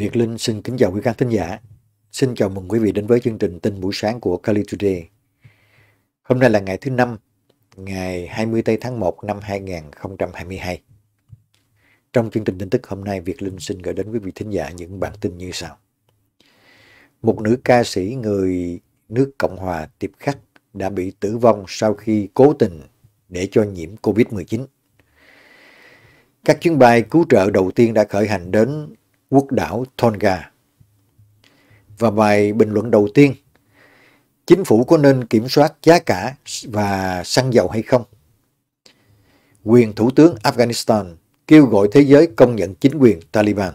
Việt Linh xin kính chào quý khán thính giả. Xin chào mừng quý vị đến với chương trình tin buổi sáng của Kali Today. Hôm nay là ngày thứ năm, ngày 20 tây tháng 1 năm 2022. Trong chương trình tin tức hôm nay, Việt Linh xin gửi đến quý vị thính giả những bản tin như sau. Một nữ ca sĩ người nước Cộng hòa Tiệp Khắc đã bị tử vong sau khi cố tình để cho nhiễm COVID-19. Các chuyến bay cứu trợ đầu tiên đã khởi hành đến quốc đảo Tonga. Và bài bình luận đầu tiên, chính phủ có nên kiểm soát giá cả và xăng dầu hay không? Quyền Thủ tướng Afghanistan kêu gọi thế giới công nhận chính quyền Taliban.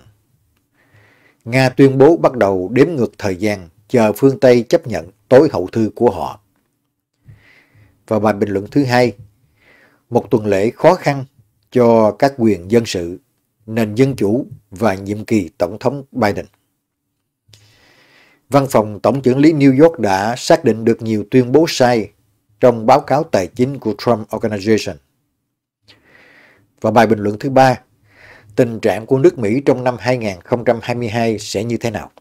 Nga tuyên bố bắt đầu đếm ngược thời gian chờ phương Tây chấp nhận tối hậu thư của họ. Và bài bình luận thứ hai, một tuần lễ khó khăn cho các quyền dân sự nền dân chủ và nhiệm kỳ Tổng thống Biden. Văn phòng Tổng trưởng lý New York đã xác định được nhiều tuyên bố sai trong báo cáo tài chính của Trump Organization. Và bài bình luận thứ ba, tình trạng của nước Mỹ trong năm 2022 sẽ như thế nào?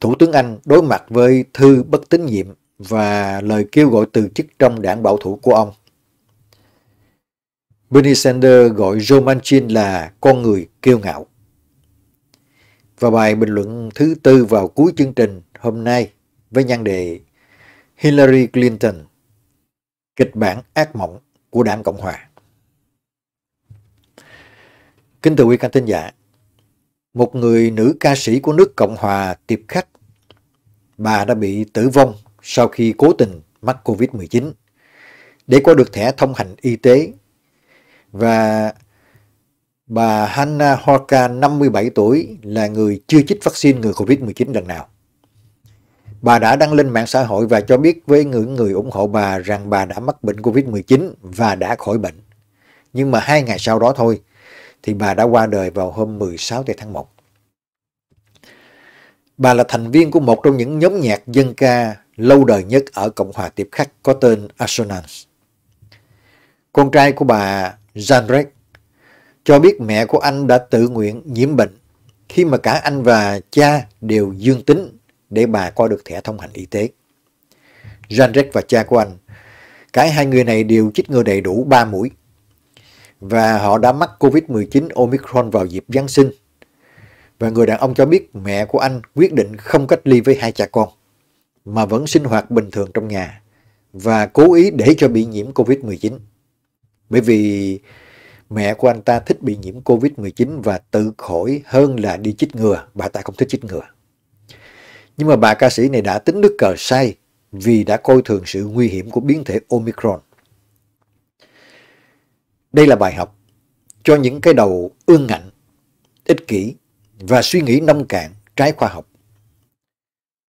Thủ tướng Anh đối mặt với thư bất tín nhiệm và lời kêu gọi từ chức trong đảng bảo thủ của ông Bernie Sanders gọi Joe Manchin là con người kiêu ngạo. Và bài bình luận thứ tư vào cuối chương trình hôm nay với nhan đề Hillary Clinton, kịch bản ác mộng của đảng Cộng Hòa. Kính thưa quý khán thính giả, một người nữ ca sĩ của nước Cộng Hòa tiệp khắc, bà đã bị tử vong sau khi cố tình mắc COVID-19. Để có được thẻ thông hành y tế và bà Hannah Horka, 57 tuổi, là người chưa chích vaccine ngừa Covid-19 lần nào. Bà đã đăng lên mạng xã hội và cho biết với những người ủng hộ bà rằng bà đã mắc bệnh Covid-19 và đã khỏi bệnh. Nhưng mà hai ngày sau đó thôi, thì bà đã qua đời vào hôm 16 tháng 1. Bà là thành viên của một trong những nhóm nhạc dân ca lâu đời nhất ở Cộng hòa Tiệp Khắc có tên Assonance. Con trai của bà Jandrek, cho biết mẹ của anh đã tự nguyện nhiễm bệnh khi mà cả anh và cha đều dương tính để bà có được thẻ thông hành y tế. Jandrek và cha của anh, cả hai người này đều chích ngừa đầy đủ 3 mũi và họ đã mắc COVID-19 Omicron vào dịp Giáng sinh. Và người đàn ông cho biết mẹ của anh quyết định không cách ly với hai cha con mà vẫn sinh hoạt bình thường trong nhà và cố ý để cho bị nhiễm COVID-19. Bởi vì mẹ của anh ta thích bị nhiễm Covid-19 và tự khỏi hơn là đi chích ngừa. Bà ta không thích chích ngừa. Nhưng mà bà ca sĩ này đã tính nước cờ sai vì đã coi thường sự nguy hiểm của biến thể Omicron. Đây là bài học cho những cái đầu ương ngạnh, ích kỷ và suy nghĩ nông cạn, trái khoa học.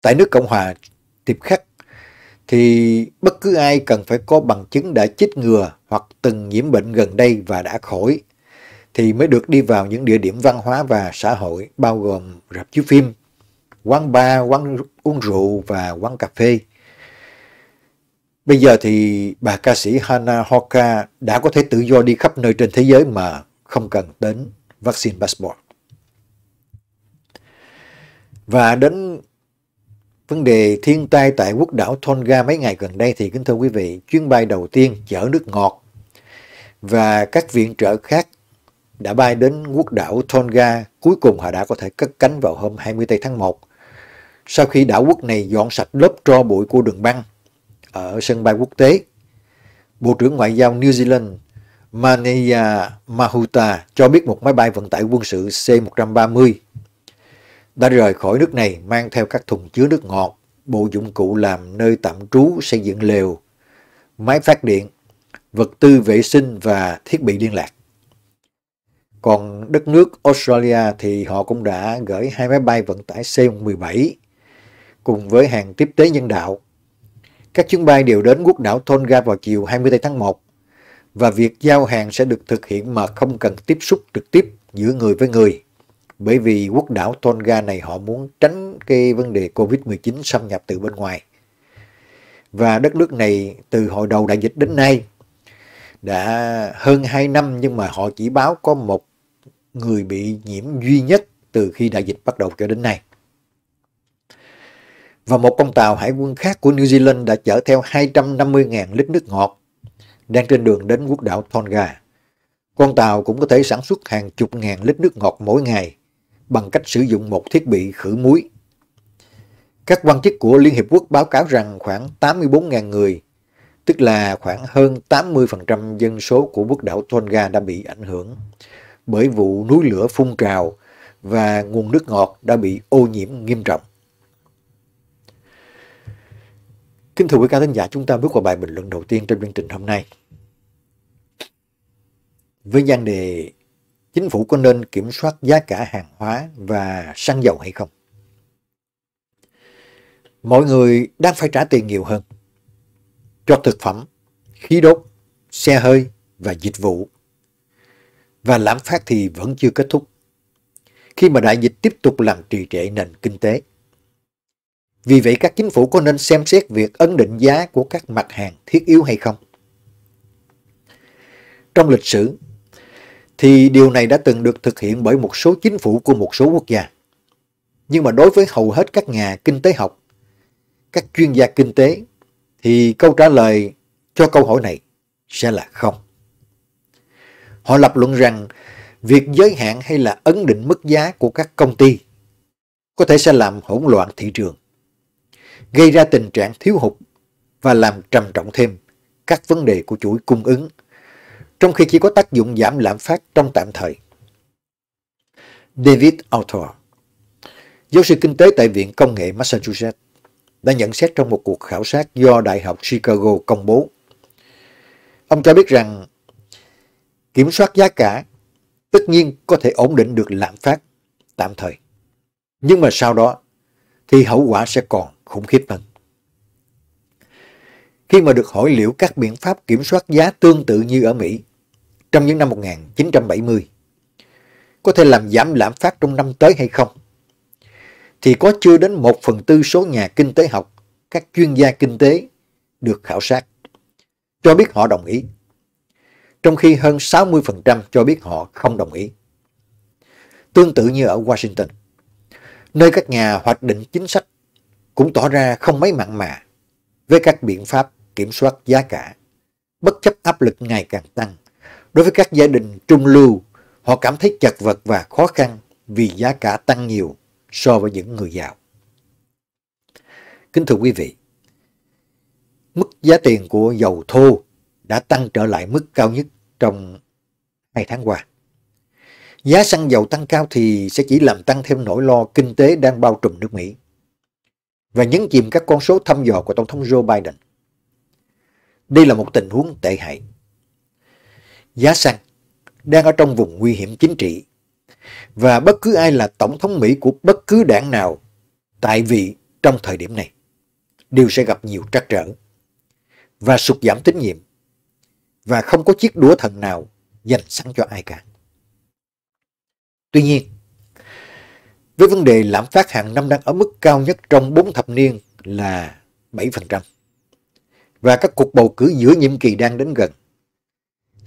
Tại nước Cộng hòa Tiệp Khắc thì bất cứ ai cần phải có bằng chứng đã chích ngừa hoặc từng nhiễm bệnh gần đây và đã khỏi thì mới được đi vào những địa điểm văn hóa và xã hội bao gồm rạp chiếu phim, quán bar, quán uống rượu và quán cà phê. Bây giờ thì bà ca sĩ Hana Hoka đã có thể tự do đi khắp nơi trên thế giới mà không cần đến vaccine passport. Và đến Vấn đề thiên tai tại quốc đảo Tonga mấy ngày gần đây thì kính thưa quý vị, chuyến bay đầu tiên chở nước ngọt và các viện trợ khác đã bay đến quốc đảo Tonga, cuối cùng họ đã có thể cất cánh vào hôm 20 tháng 1. Sau khi đảo quốc này dọn sạch lớp tro bụi của đường băng ở sân bay quốc tế, Bộ trưởng Ngoại giao New Zealand Maneya Mahuta cho biết một máy bay vận tải quân sự C-130 đã rời khỏi nước này mang theo các thùng chứa nước ngọt, bộ dụng cụ làm nơi tạm trú xây dựng lều, máy phát điện, vật tư vệ sinh và thiết bị liên lạc. Còn đất nước Australia thì họ cũng đã gửi hai máy bay vận tải C-17 cùng với hàng tiếp tế nhân đạo. Các chuyến bay đều đến quốc đảo Tonga vào chiều 20 tháng 1 và việc giao hàng sẽ được thực hiện mà không cần tiếp xúc trực tiếp giữa người với người. Bởi vì quốc đảo Tonga này họ muốn tránh cái vấn đề Covid-19 xâm nhập từ bên ngoài. Và đất nước này từ hồi đầu đại dịch đến nay đã hơn 2 năm nhưng mà họ chỉ báo có một người bị nhiễm duy nhất từ khi đại dịch bắt đầu cho đến nay. Và một con tàu hải quân khác của New Zealand đã chở theo 250.000 lít nước ngọt đang trên đường đến quốc đảo Tonga. Con tàu cũng có thể sản xuất hàng chục ngàn lít nước ngọt mỗi ngày bằng cách sử dụng một thiết bị khử muối. Các quan chức của Liên Hiệp Quốc báo cáo rằng khoảng 84.000 người, tức là khoảng hơn 80% dân số của quốc đảo Tonga đã bị ảnh hưởng bởi vụ núi lửa phun trào và nguồn nước ngọt đã bị ô nhiễm nghiêm trọng. Kính thưa quý khán giả, chúng ta bước vào bài bình luận đầu tiên trong chương trình hôm nay. Với nhan đề chính phủ có nên kiểm soát giá cả hàng hóa và xăng dầu hay không? Mọi người đang phải trả tiền nhiều hơn cho thực phẩm, khí đốt, xe hơi và dịch vụ. Và lãm phát thì vẫn chưa kết thúc khi mà đại dịch tiếp tục làm trì trệ nền kinh tế. Vì vậy các chính phủ có nên xem xét việc ấn định giá của các mặt hàng thiết yếu hay không? Trong lịch sử, thì điều này đã từng được thực hiện bởi một số chính phủ của một số quốc gia. Nhưng mà đối với hầu hết các nhà kinh tế học, các chuyên gia kinh tế, thì câu trả lời cho câu hỏi này sẽ là không. Họ lập luận rằng việc giới hạn hay là ấn định mức giá của các công ty có thể sẽ làm hỗn loạn thị trường, gây ra tình trạng thiếu hụt và làm trầm trọng thêm các vấn đề của chuỗi cung ứng trong khi chỉ có tác dụng giảm lạm phát trong tạm thời. David Autor Giáo sư kinh tế tại Viện Công nghệ Massachusetts đã nhận xét trong một cuộc khảo sát do Đại học Chicago công bố. Ông cho biết rằng kiểm soát giá cả tất nhiên có thể ổn định được lạm phát tạm thời. Nhưng mà sau đó thì hậu quả sẽ còn khủng khiếp hơn. Khi mà được hỏi liệu các biện pháp kiểm soát giá tương tự như ở Mỹ trong những năm 1970 có thể làm giảm lạm phát trong năm tới hay không? Thì có chưa đến một phần tư số nhà kinh tế học, các chuyên gia kinh tế được khảo sát, cho biết họ đồng ý. Trong khi hơn 60% cho biết họ không đồng ý. Tương tự như ở Washington, nơi các nhà hoạch định chính sách cũng tỏ ra không mấy mặn mà với các biện pháp kiểm soát giá cả, bất chấp áp lực ngày càng tăng Đối với các gia đình trung lưu, họ cảm thấy chật vật và khó khăn vì giá cả tăng nhiều so với những người giàu. Kính thưa quý vị, mức giá tiền của dầu thô đã tăng trở lại mức cao nhất trong hai tháng qua. Giá xăng dầu tăng cao thì sẽ chỉ làm tăng thêm nỗi lo kinh tế đang bao trùm nước Mỹ và nhấn chìm các con số thăm dò của Tổng thống Joe Biden. Đây là một tình huống tệ hại giá xăng đang ở trong vùng nguy hiểm chính trị. Và bất cứ ai là tổng thống Mỹ của bất cứ đảng nào, tại vị trong thời điểm này, đều sẽ gặp nhiều trắc trở và sụt giảm tín nhiệm và không có chiếc đũa thần nào dành sẵn cho ai cả. Tuy nhiên, với vấn đề lạm phát hàng năm đang ở mức cao nhất trong 4 thập niên là 7%. Và các cuộc bầu cử giữa nhiệm kỳ đang đến gần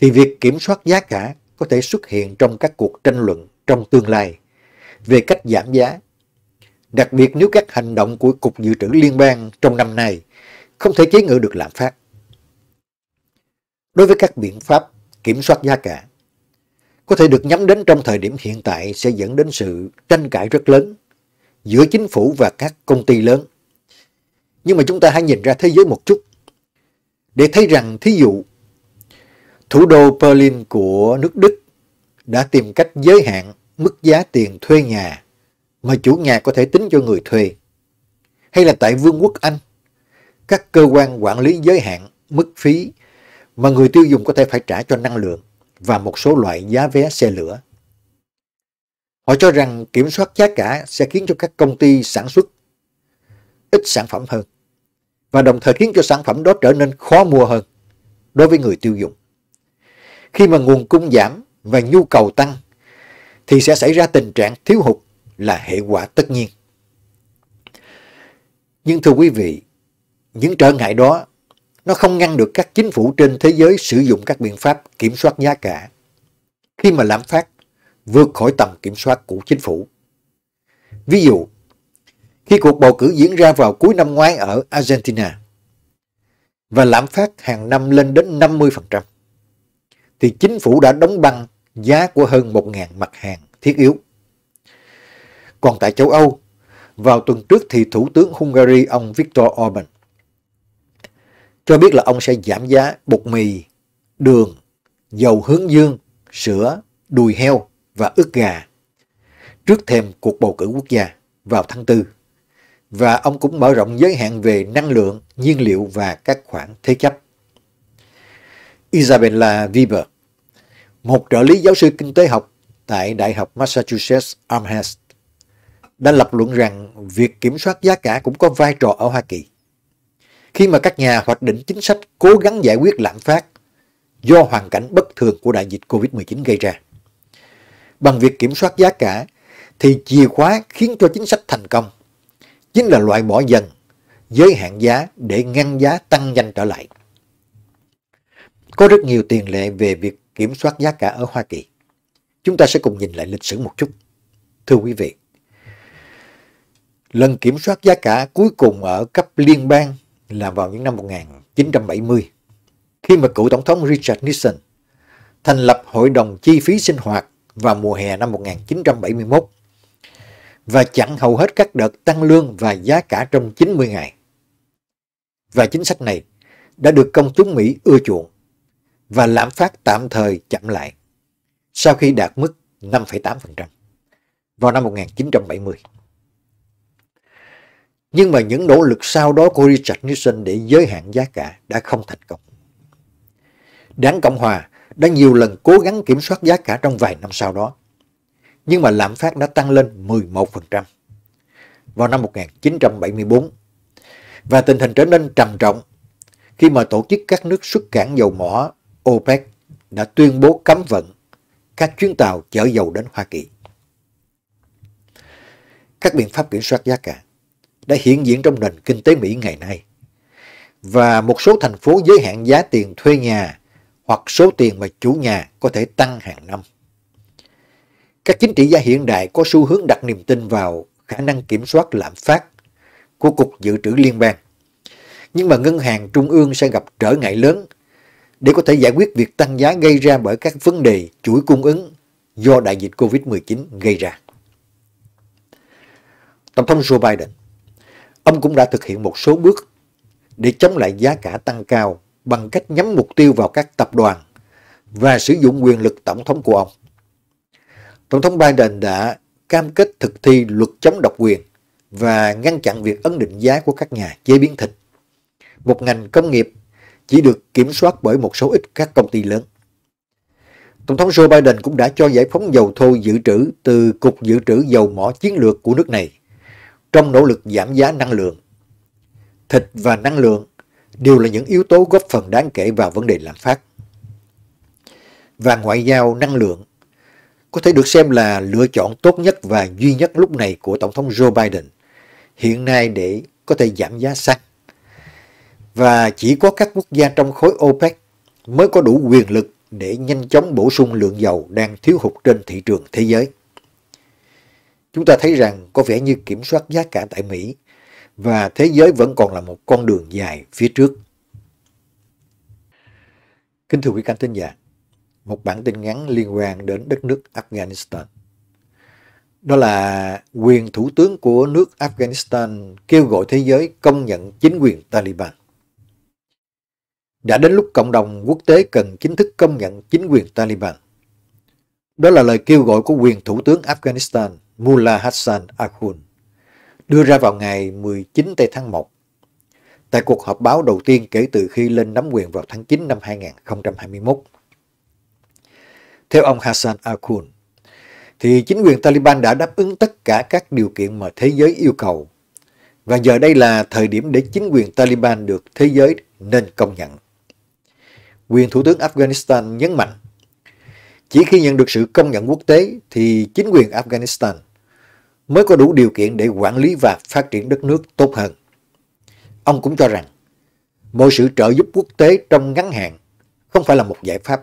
thì việc kiểm soát giá cả có thể xuất hiện trong các cuộc tranh luận trong tương lai về cách giảm giá. Đặc biệt nếu các hành động của Cục Dự trữ Liên bang trong năm nay không thể chế ngự được lạm phát. Đối với các biện pháp kiểm soát giá cả, có thể được nhắm đến trong thời điểm hiện tại sẽ dẫn đến sự tranh cãi rất lớn giữa chính phủ và các công ty lớn. Nhưng mà chúng ta hãy nhìn ra thế giới một chút để thấy rằng thí dụ Thủ đô Berlin của nước Đức đã tìm cách giới hạn mức giá tiền thuê nhà mà chủ nhà có thể tính cho người thuê. Hay là tại Vương quốc Anh, các cơ quan quản lý giới hạn mức phí mà người tiêu dùng có thể phải trả cho năng lượng và một số loại giá vé xe lửa. Họ cho rằng kiểm soát giá cả sẽ khiến cho các công ty sản xuất ít sản phẩm hơn và đồng thời khiến cho sản phẩm đó trở nên khó mua hơn đối với người tiêu dùng khi mà nguồn cung giảm và nhu cầu tăng, thì sẽ xảy ra tình trạng thiếu hụt là hệ quả tất nhiên. Nhưng thưa quý vị, những trở ngại đó nó không ngăn được các chính phủ trên thế giới sử dụng các biện pháp kiểm soát giá cả khi mà lạm phát vượt khỏi tầm kiểm soát của chính phủ. Ví dụ, khi cuộc bầu cử diễn ra vào cuối năm ngoái ở Argentina và lạm phát hàng năm lên đến 50%, thì chính phủ đã đóng băng giá của hơn 1.000 mặt hàng thiết yếu. Còn tại châu Âu, vào tuần trước thì Thủ tướng Hungary ông Viktor Orbán cho biết là ông sẽ giảm giá bột mì, đường, dầu hướng dương, sữa, đùi heo và ức gà trước thêm cuộc bầu cử quốc gia vào tháng 4. Và ông cũng mở rộng giới hạn về năng lượng, nhiên liệu và các khoản thế chấp. Isabella Weber một trợ lý giáo sư kinh tế học tại Đại học Massachusetts Amherst, đã lập luận rằng việc kiểm soát giá cả cũng có vai trò ở Hoa Kỳ. Khi mà các nhà hoạch định chính sách cố gắng giải quyết lạm phát do hoàn cảnh bất thường của đại dịch COVID-19 gây ra. Bằng việc kiểm soát giá cả thì chìa khóa khiến cho chính sách thành công chính là loại bỏ dần giới hạn giá để ngăn giá tăng nhanh trở lại. Có rất nhiều tiền lệ về việc kiểm soát giá cả ở Hoa Kỳ. Chúng ta sẽ cùng nhìn lại lịch sử một chút. Thưa quý vị, lần kiểm soát giá cả cuối cùng ở cấp liên bang là vào những năm 1970, khi mà cựu Tổng thống Richard Nixon thành lập Hội đồng Chi phí sinh hoạt vào mùa hè năm 1971 và chặn hầu hết các đợt tăng lương và giá cả trong 90 ngày. Và chính sách này đã được công chúng Mỹ ưa chuộng và lạm phát tạm thời chậm lại sau khi đạt mức 5,8% vào năm 1970. Nhưng mà những nỗ lực sau đó của Richard Nixon để giới hạn giá cả đã không thành công. Đảng Cộng Hòa đã nhiều lần cố gắng kiểm soát giá cả trong vài năm sau đó, nhưng mà lạm phát đã tăng lên 11% vào năm 1974 và tình hình trở nên trầm trọng khi mà tổ chức các nước xuất cảng dầu mỏ OPEC đã tuyên bố cấm vận các chuyến tàu chở dầu đến Hoa Kỳ. Các biện pháp kiểm soát giá cả đã hiện diện trong nền kinh tế Mỹ ngày nay và một số thành phố giới hạn giá tiền thuê nhà hoặc số tiền mà chủ nhà có thể tăng hàng năm. Các chính trị gia hiện đại có xu hướng đặt niềm tin vào khả năng kiểm soát lạm phát của Cục Dự trữ Liên bang. Nhưng mà ngân hàng trung ương sẽ gặp trở ngại lớn để có thể giải quyết việc tăng giá gây ra bởi các vấn đề chuỗi cung ứng do đại dịch Covid-19 gây ra. Tổng thống Joe Biden, ông cũng đã thực hiện một số bước để chống lại giá cả tăng cao bằng cách nhắm mục tiêu vào các tập đoàn và sử dụng quyền lực tổng thống của ông. Tổng thống Biden đã cam kết thực thi luật chống độc quyền và ngăn chặn việc ấn định giá của các nhà chế biến thịt, một ngành công nghiệp chỉ được kiểm soát bởi một số ít các công ty lớn. Tổng thống Joe Biden cũng đã cho giải phóng dầu thô dự trữ từ Cục Dự trữ Dầu mỏ Chiến lược của nước này trong nỗ lực giảm giá năng lượng. Thịt và năng lượng đều là những yếu tố góp phần đáng kể vào vấn đề lạm phát. Và ngoại giao năng lượng có thể được xem là lựa chọn tốt nhất và duy nhất lúc này của Tổng thống Joe Biden hiện nay để có thể giảm giá xăng và chỉ có các quốc gia trong khối OPEC mới có đủ quyền lực để nhanh chóng bổ sung lượng dầu đang thiếu hụt trên thị trường thế giới. Chúng ta thấy rằng có vẻ như kiểm soát giá cả tại Mỹ và thế giới vẫn còn là một con đường dài phía trước. Kính thưa quý khán thính giả, một bản tin ngắn liên quan đến đất nước Afghanistan. Đó là quyền thủ tướng của nước Afghanistan kêu gọi thế giới công nhận chính quyền Taliban. Đã đến lúc cộng đồng quốc tế cần chính thức công nhận chính quyền Taliban. Đó là lời kêu gọi của quyền Thủ tướng Afghanistan Mullah Hassan Akhund đưa ra vào ngày 19 tây tháng 1 tại cuộc họp báo đầu tiên kể từ khi lên nắm quyền vào tháng 9 năm 2021. Theo ông Hassan Akhund, thì chính quyền Taliban đã đáp ứng tất cả các điều kiện mà thế giới yêu cầu. Và giờ đây là thời điểm để chính quyền Taliban được thế giới nên công nhận quyền Thủ tướng Afghanistan nhấn mạnh. Chỉ khi nhận được sự công nhận quốc tế thì chính quyền Afghanistan mới có đủ điều kiện để quản lý và phát triển đất nước tốt hơn. Ông cũng cho rằng mọi sự trợ giúp quốc tế trong ngắn hạn không phải là một giải pháp.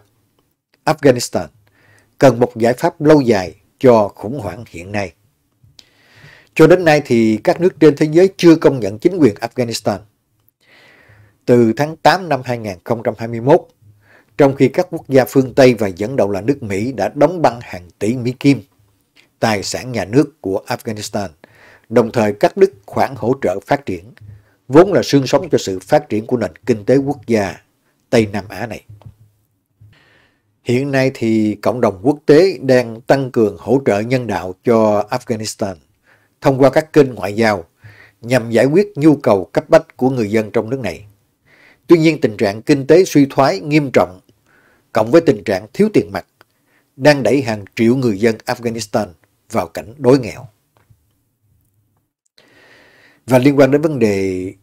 Afghanistan cần một giải pháp lâu dài cho khủng hoảng hiện nay. Cho đến nay thì các nước trên thế giới chưa công nhận chính quyền Afghanistan. Từ tháng 8 năm 2021, trong khi các quốc gia phương Tây và dẫn đầu là nước Mỹ đã đóng băng hàng tỷ Mỹ Kim, tài sản nhà nước của Afghanistan, đồng thời cắt đứt khoản hỗ trợ phát triển, vốn là xương sống cho sự phát triển của nền kinh tế quốc gia Tây Nam Á này. Hiện nay thì cộng đồng quốc tế đang tăng cường hỗ trợ nhân đạo cho Afghanistan thông qua các kênh ngoại giao nhằm giải quyết nhu cầu cấp bách của người dân trong nước này. Tuy nhiên tình trạng kinh tế suy thoái nghiêm trọng cộng với tình trạng thiếu tiền mặt, đang đẩy hàng triệu người dân Afghanistan vào cảnh đói nghèo. Và liên quan đến vấn đề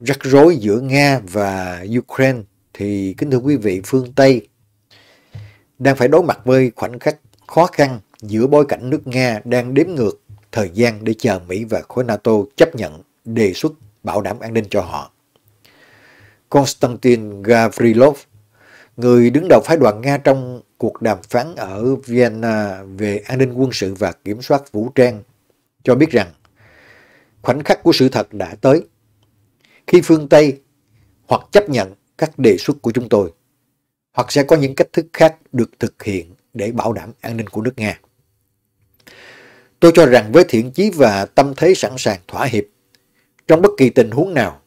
rắc rối giữa Nga và Ukraine thì kính thưa quý vị phương Tây đang phải đối mặt với khoảnh khắc khó khăn giữa bối cảnh nước Nga đang đếm ngược thời gian để chờ Mỹ và khối NATO chấp nhận đề xuất bảo đảm an ninh cho họ. Konstantin Gavrilov, người đứng đầu phái đoàn Nga trong cuộc đàm phán ở Vienna về an ninh quân sự và kiểm soát vũ trang, cho biết rằng khoảnh khắc của sự thật đã tới. Khi phương Tây hoặc chấp nhận các đề xuất của chúng tôi, hoặc sẽ có những cách thức khác được thực hiện để bảo đảm an ninh của nước Nga. Tôi cho rằng với thiện chí và tâm thế sẵn sàng thỏa hiệp, trong bất kỳ tình huống nào,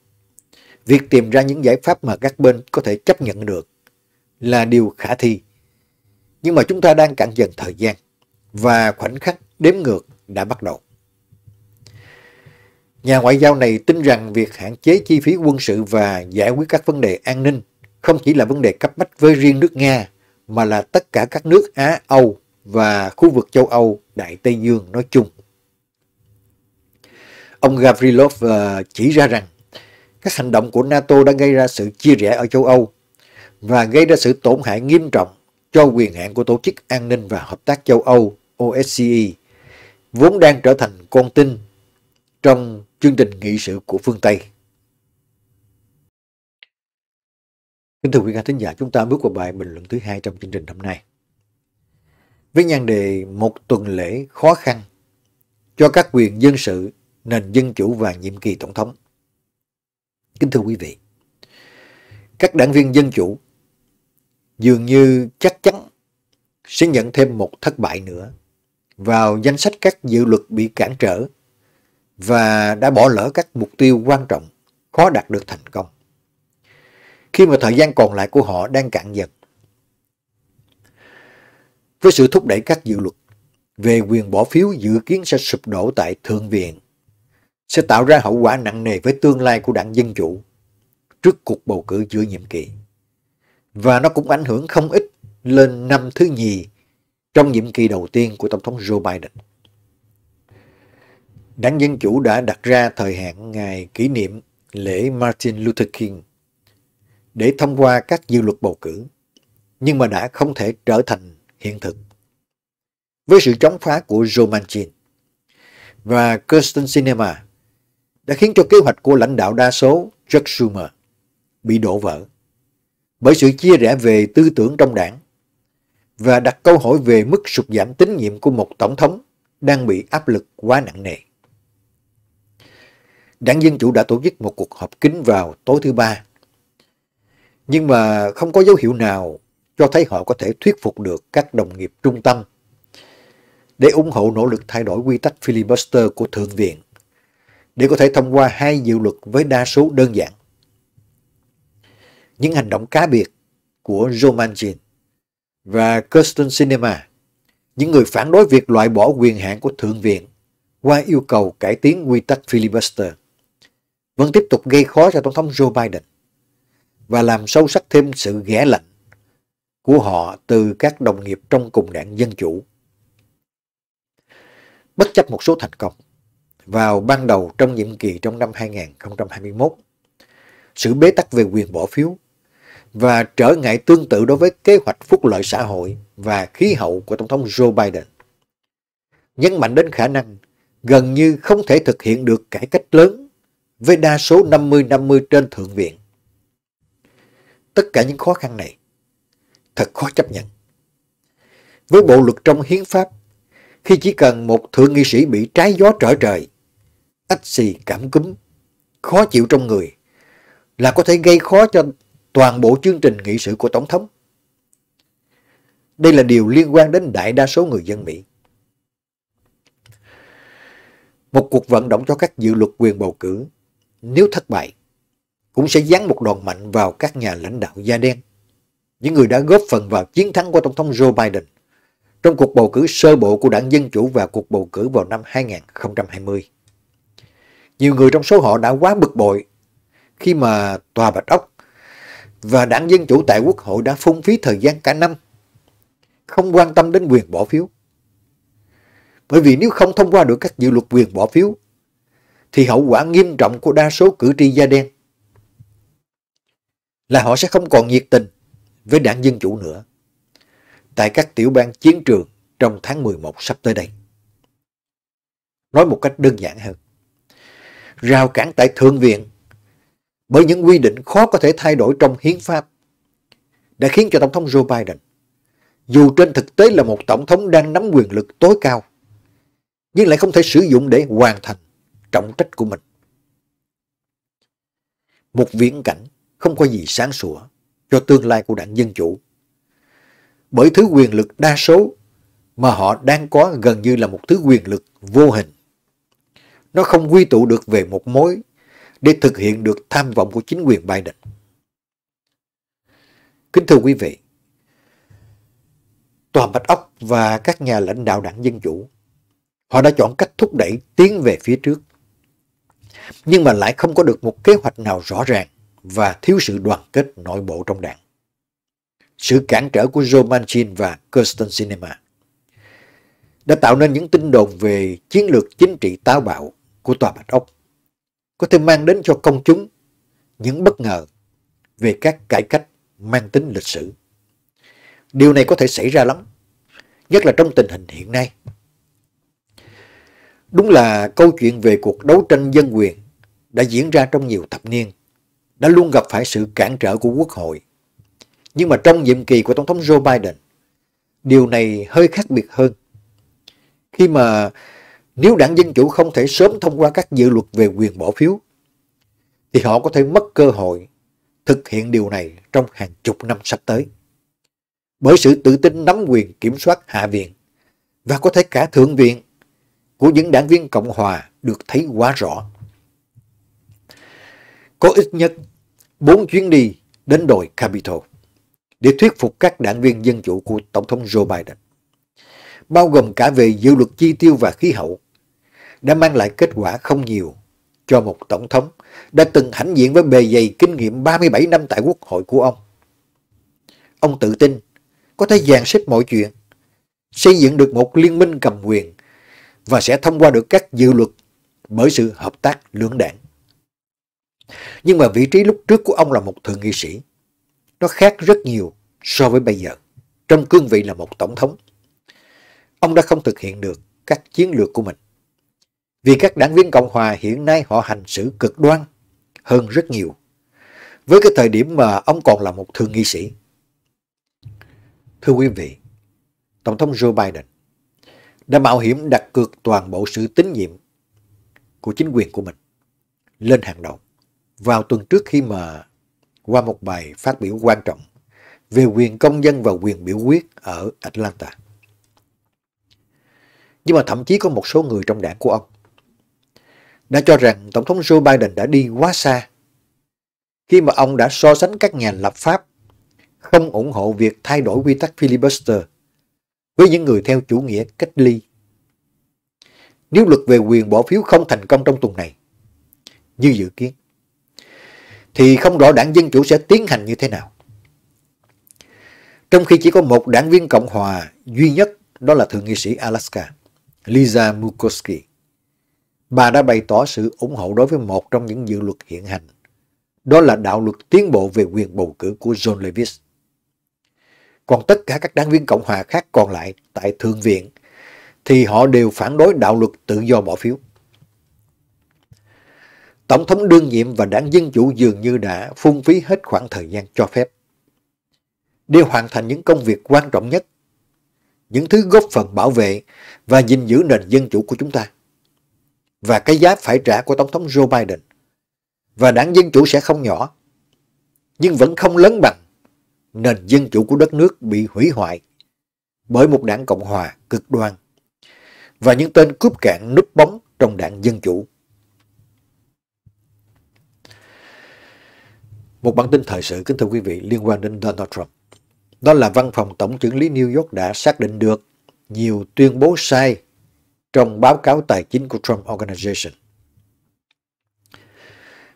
việc tìm ra những giải pháp mà các bên có thể chấp nhận được là điều khả thi. Nhưng mà chúng ta đang cạn dần thời gian và khoảnh khắc đếm ngược đã bắt đầu. Nhà ngoại giao này tin rằng việc hạn chế chi phí quân sự và giải quyết các vấn đề an ninh không chỉ là vấn đề cấp bách với riêng nước Nga mà là tất cả các nước Á, Âu và khu vực châu Âu, Đại Tây Dương nói chung. Ông Gavrilov ờ, chỉ ra rằng các hành động của NATO đã gây ra sự chia rẽ ở châu Âu và gây ra sự tổn hại nghiêm trọng cho quyền hạn của Tổ chức An ninh và Hợp tác châu Âu OSCE, vốn đang trở thành con tin trong chương trình nghị sự của phương Tây. Kính thưa quý khán thính giả, chúng ta bước vào bài bình luận thứ hai trong chương trình hôm nay. Với nhan đề một tuần lễ khó khăn cho các quyền dân sự, nền dân chủ và nhiệm kỳ tổng thống. Kính thưa quý vị, các đảng viên dân chủ dường như chắc chắn sẽ nhận thêm một thất bại nữa vào danh sách các dự luật bị cản trở và đã bỏ lỡ các mục tiêu quan trọng khó đạt được thành công. Khi mà thời gian còn lại của họ đang cạn dần. Với sự thúc đẩy các dự luật về quyền bỏ phiếu dự kiến sẽ sụp đổ tại Thượng viện sẽ tạo ra hậu quả nặng nề với tương lai của đảng Dân Chủ trước cuộc bầu cử giữa nhiệm kỳ. Và nó cũng ảnh hưởng không ít lên năm thứ nhì trong nhiệm kỳ đầu tiên của Tổng thống Joe Biden. Đảng Dân Chủ đã đặt ra thời hạn ngày kỷ niệm lễ Martin Luther King để thông qua các dự luật bầu cử, nhưng mà đã không thể trở thành hiện thực. Với sự chống phá của Joe Manchin và Kirsten Sinema, đã khiến cho kế hoạch của lãnh đạo đa số Jack Schumer bị đổ vỡ bởi sự chia rẽ về tư tưởng trong đảng và đặt câu hỏi về mức sụt giảm tín nhiệm của một tổng thống đang bị áp lực quá nặng nề. Đảng Dân Chủ đã tổ chức một cuộc họp kín vào tối thứ ba, nhưng mà không có dấu hiệu nào cho thấy họ có thể thuyết phục được các đồng nghiệp trung tâm để ủng hộ nỗ lực thay đổi quy tắc filibuster của Thượng viện để có thể thông qua hai dự luật với đa số đơn giản. Những hành động cá biệt của Roman và Kirsten Cinema, những người phản đối việc loại bỏ quyền hạn của Thượng viện qua yêu cầu cải tiến quy tắc filibuster, vẫn tiếp tục gây khó cho Tổng thống Joe Biden và làm sâu sắc thêm sự ghẻ lạnh của họ từ các đồng nghiệp trong cùng đảng Dân Chủ. Bất chấp một số thành công, vào ban đầu trong nhiệm kỳ trong năm 2021. Sự bế tắc về quyền bỏ phiếu và trở ngại tương tự đối với kế hoạch phúc lợi xã hội và khí hậu của Tổng thống Joe Biden. Nhấn mạnh đến khả năng gần như không thể thực hiện được cải cách lớn với đa số 50-50 trên Thượng viện. Tất cả những khó khăn này thật khó chấp nhận. Với bộ luật trong hiến pháp, khi chỉ cần một thượng nghị sĩ bị trái gió trở trời, ách xì cảm cúm, khó chịu trong người, là có thể gây khó cho toàn bộ chương trình nghị sự của Tổng thống. Đây là điều liên quan đến đại đa số người dân Mỹ. Một cuộc vận động cho các dự luật quyền bầu cử, nếu thất bại, cũng sẽ dán một đòn mạnh vào các nhà lãnh đạo da đen, những người đã góp phần vào chiến thắng của Tổng thống Joe Biden trong cuộc bầu cử sơ bộ của đảng Dân Chủ và cuộc bầu cử vào năm 2020. Nhiều người trong số họ đã quá bực bội khi mà tòa Bạch Ốc và đảng Dân Chủ tại Quốc hội đã phung phí thời gian cả năm, không quan tâm đến quyền bỏ phiếu. Bởi vì nếu không thông qua được các dự luật quyền bỏ phiếu, thì hậu quả nghiêm trọng của đa số cử tri da đen là họ sẽ không còn nhiệt tình với đảng Dân Chủ nữa tại các tiểu bang chiến trường trong tháng 11 sắp tới đây. Nói một cách đơn giản hơn, rào cản tại Thượng viện bởi những quy định khó có thể thay đổi trong hiến pháp đã khiến cho Tổng thống Joe Biden, dù trên thực tế là một Tổng thống đang nắm quyền lực tối cao, nhưng lại không thể sử dụng để hoàn thành trọng trách của mình. Một viễn cảnh không có gì sáng sủa cho tương lai của đảng Dân Chủ. Bởi thứ quyền lực đa số mà họ đang có gần như là một thứ quyền lực vô hình nó không quy tụ được về một mối để thực hiện được tham vọng của chính quyền Biden. Kính thưa quý vị, Tòa Bạch Ốc và các nhà lãnh đạo đảng Dân Chủ, họ đã chọn cách thúc đẩy tiến về phía trước, nhưng mà lại không có được một kế hoạch nào rõ ràng và thiếu sự đoàn kết nội bộ trong đảng. Sự cản trở của Joe Manchin và Kirsten Sinema đã tạo nên những tin đồn về chiến lược chính trị táo bạo của tòa Bạch Ốc có thể mang đến cho công chúng những bất ngờ về các cải cách mang tính lịch sử. Điều này có thể xảy ra lắm, nhất là trong tình hình hiện nay. Đúng là câu chuyện về cuộc đấu tranh dân quyền đã diễn ra trong nhiều thập niên, đã luôn gặp phải sự cản trở của quốc hội. Nhưng mà trong nhiệm kỳ của Tổng thống Joe Biden, điều này hơi khác biệt hơn. Khi mà nếu đảng Dân Chủ không thể sớm thông qua các dự luật về quyền bỏ phiếu, thì họ có thể mất cơ hội thực hiện điều này trong hàng chục năm sắp tới. Bởi sự tự tin nắm quyền kiểm soát Hạ viện và có thể cả Thượng viện của những đảng viên Cộng Hòa được thấy quá rõ. Có ít nhất 4 chuyến đi đến đồi Capitol để thuyết phục các đảng viên Dân Chủ của Tổng thống Joe Biden bao gồm cả về dự luật chi tiêu và khí hậu, đã mang lại kết quả không nhiều cho một tổng thống đã từng hãnh diện với bề dày kinh nghiệm 37 năm tại quốc hội của ông. Ông tự tin có thể dàn xếp mọi chuyện, xây dựng được một liên minh cầm quyền và sẽ thông qua được các dự luật bởi sự hợp tác lưỡng đảng. Nhưng mà vị trí lúc trước của ông là một thượng nghị sĩ. Nó khác rất nhiều so với bây giờ, trong cương vị là một tổng thống ông đã không thực hiện được các chiến lược của mình. Vì các đảng viên Cộng Hòa hiện nay họ hành xử cực đoan hơn rất nhiều. Với cái thời điểm mà ông còn là một thương nghị sĩ. Thưa quý vị, Tổng thống Joe Biden đã mạo hiểm đặt cược toàn bộ sự tín nhiệm của chính quyền của mình lên hàng đầu vào tuần trước khi mà qua một bài phát biểu quan trọng về quyền công dân và quyền biểu quyết ở Atlanta nhưng mà thậm chí có một số người trong đảng của ông đã cho rằng Tổng thống Joe Biden đã đi quá xa khi mà ông đã so sánh các nhà lập pháp không ủng hộ việc thay đổi quy tắc filibuster với những người theo chủ nghĩa cách ly. Nếu luật về quyền bỏ phiếu không thành công trong tuần này, như dự kiến, thì không rõ đảng Dân Chủ sẽ tiến hành như thế nào. Trong khi chỉ có một đảng viên Cộng Hòa duy nhất, đó là Thượng nghị sĩ Alaska. Lisa Mukoski, Bà đã bày tỏ sự ủng hộ đối với một trong những dự luật hiện hành, đó là đạo luật tiến bộ về quyền bầu cử của John Lewis. Còn tất cả các đảng viên Cộng hòa khác còn lại tại Thượng viện thì họ đều phản đối đạo luật tự do bỏ phiếu. Tổng thống đương nhiệm và đảng Dân Chủ dường như đã phung phí hết khoảng thời gian cho phép. Để hoàn thành những công việc quan trọng nhất, những thứ góp phần bảo vệ và gìn giữ nền dân chủ của chúng ta. Và cái giá phải trả của Tổng thống Joe Biden và đảng Dân Chủ sẽ không nhỏ, nhưng vẫn không lớn bằng nền dân chủ của đất nước bị hủy hoại bởi một đảng Cộng Hòa cực đoan và những tên cướp cạn núp bóng trong đảng Dân Chủ. Một bản tin thời sự kính thưa quý vị liên quan đến Donald Trump đó là văn phòng tổng trưởng lý New York đã xác định được nhiều tuyên bố sai trong báo cáo tài chính của Trump Organization.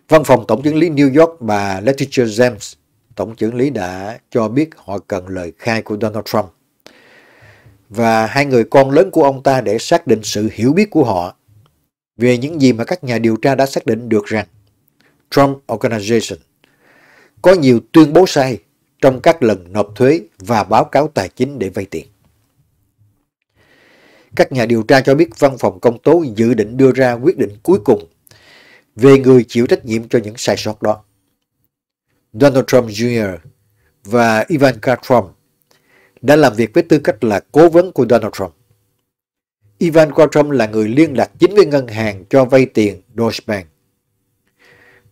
Văn phòng Tổng trưởng lý New York bà Letitia James, Tổng trưởng lý đã cho biết họ cần lời khai của Donald Trump và hai người con lớn của ông ta để xác định sự hiểu biết của họ về những gì mà các nhà điều tra đã xác định được rằng Trump Organization có nhiều tuyên bố sai trong các lần nộp thuế và báo cáo tài chính để vay tiền. Các nhà điều tra cho biết văn phòng công tố dự định đưa ra quyết định cuối cùng về người chịu trách nhiệm cho những sai sót đó. Donald Trump Jr. và Ivanka Trump đã làm việc với tư cách là cố vấn của Donald Trump. Ivanka Trump là người liên lạc chính với ngân hàng cho vay tiền Deutsche Bank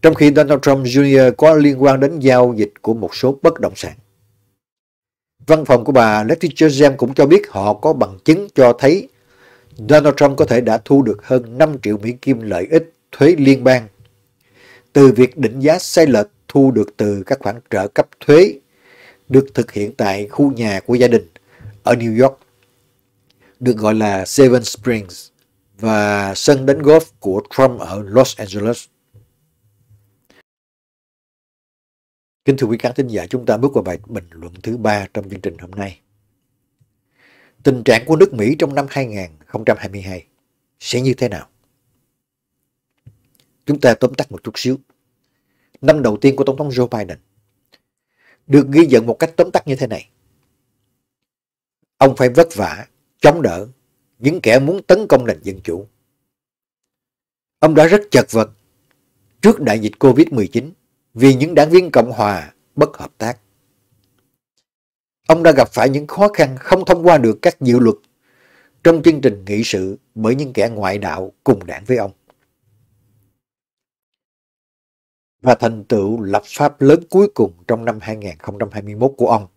trong khi Donald Trump Jr. có liên quan đến giao dịch của một số bất động sản. Văn phòng của bà Letitia James cũng cho biết họ có bằng chứng cho thấy Donald Trump có thể đã thu được hơn 5 triệu Mỹ Kim lợi ích thuế liên bang từ việc định giá sai lệch thu được từ các khoản trợ cấp thuế được thực hiện tại khu nhà của gia đình ở New York, được gọi là Seven Springs và sân đánh golf của Trump ở Los Angeles. Kính thưa quý khán thính giả, chúng ta bước vào bài bình luận thứ ba trong chương trình hôm nay. Tình trạng của nước Mỹ trong năm 2022 sẽ như thế nào? Chúng ta tóm tắt một chút xíu. Năm đầu tiên của Tổng thống Joe Biden được ghi nhận một cách tóm tắt như thế này. Ông phải vất vả, chống đỡ những kẻ muốn tấn công nền dân chủ. Ông đã rất chật vật trước đại dịch Covid-19 vì những đảng viên Cộng Hòa bất hợp tác. Ông đã gặp phải những khó khăn không thông qua được các dự luật trong chương trình nghị sự bởi những kẻ ngoại đạo cùng đảng với ông. Và thành tựu lập pháp lớn cuối cùng trong năm 2021 của ông,